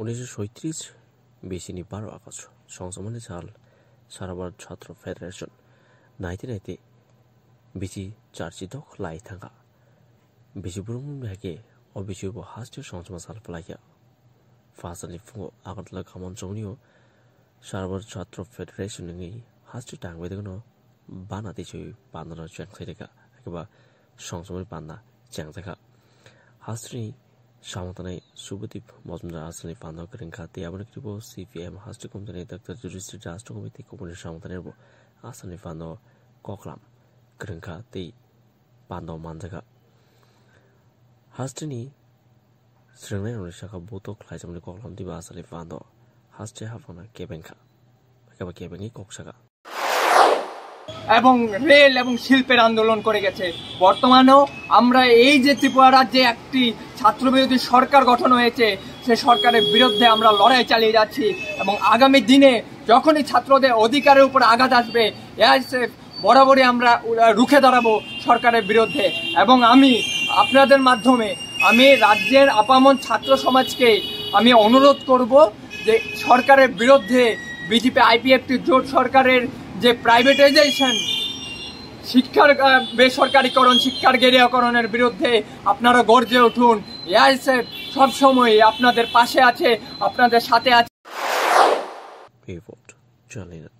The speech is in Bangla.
উনিশশো সৈত্রিশ বিশিনি বারো আগস্ট সংসমানে সাল সারা ভারত ছাত্র ফেডারেশন নাইতে নাইতে বিচি চার্চিতক লাই থাকা বিচি ব্রহ্ম বিহাগে ও বিচিব সংসমা সাল ফলাইয়া ফাঁসালি ফুঙ্গ আগরতলা খামন চৌনিও সারা ভারত ছাত্র ফেডারেশন হাস্টীয় টাংবে দেখুন বানা চুই পান্দানো চ্যাংসাই দেখা একেবারে সংসমের পান্না চ্যাংসাখা হাস্টী Selamat Subhatip Mazmudar আসনে পান্ডা করেন খাতে এমন একটি বউ সিপিএম হাস্ট কোম্পানি ডাক্তার জুডিস্ট্রি রাষ্ট্র কমিটি কোম্পানির সমাধানের আসনে পান্ড ককলাম করেন খাতে পান্ড মানজাগা হাস্টনি শ্রেণের অনুশাখা বোতক লাইজামনি ককলাম দিবা আসনে পান্ড হাস্টে হাফানা কেবেন খা কেবা কেবেনি ককশাগা এবং রেল এবং শিল্পের আন্দোলন করে গেছে বর্তমানেও আমরা এই যে ত্রিপুরা রাজ্যে একটি ছাত্রবিরোধী সরকার গঠন হয়েছে সে সরকারের বিরুদ্ধে আমরা লড়াই চালিয়ে যাচ্ছি এবং আগামী দিনে যখনই ছাত্রদের অধিকারের উপর আঘাত আসবে এআইএসএফ বরাবরই আমরা রুখে দাঁড়াবো সরকারের বিরুদ্ধে এবং আমি আপনাদের মাধ্যমে আমি রাজ্যের আপামন ছাত্র সমাজকে আমি অনুরোধ করব যে সরকারের বিরুদ্ধে বিজেপি আইপিএফটি জোট সরকারের যে প্রাইভেটাইজেশন শিক্ষার বেসরকারিকরণ শিক্ষার গেরিয়াকরণের বিরুদ্ধে আপনারা গর্জে উঠুন এআইসেফ সবসময় আপনাদের পাশে আছে আপনাদের সাথে আছে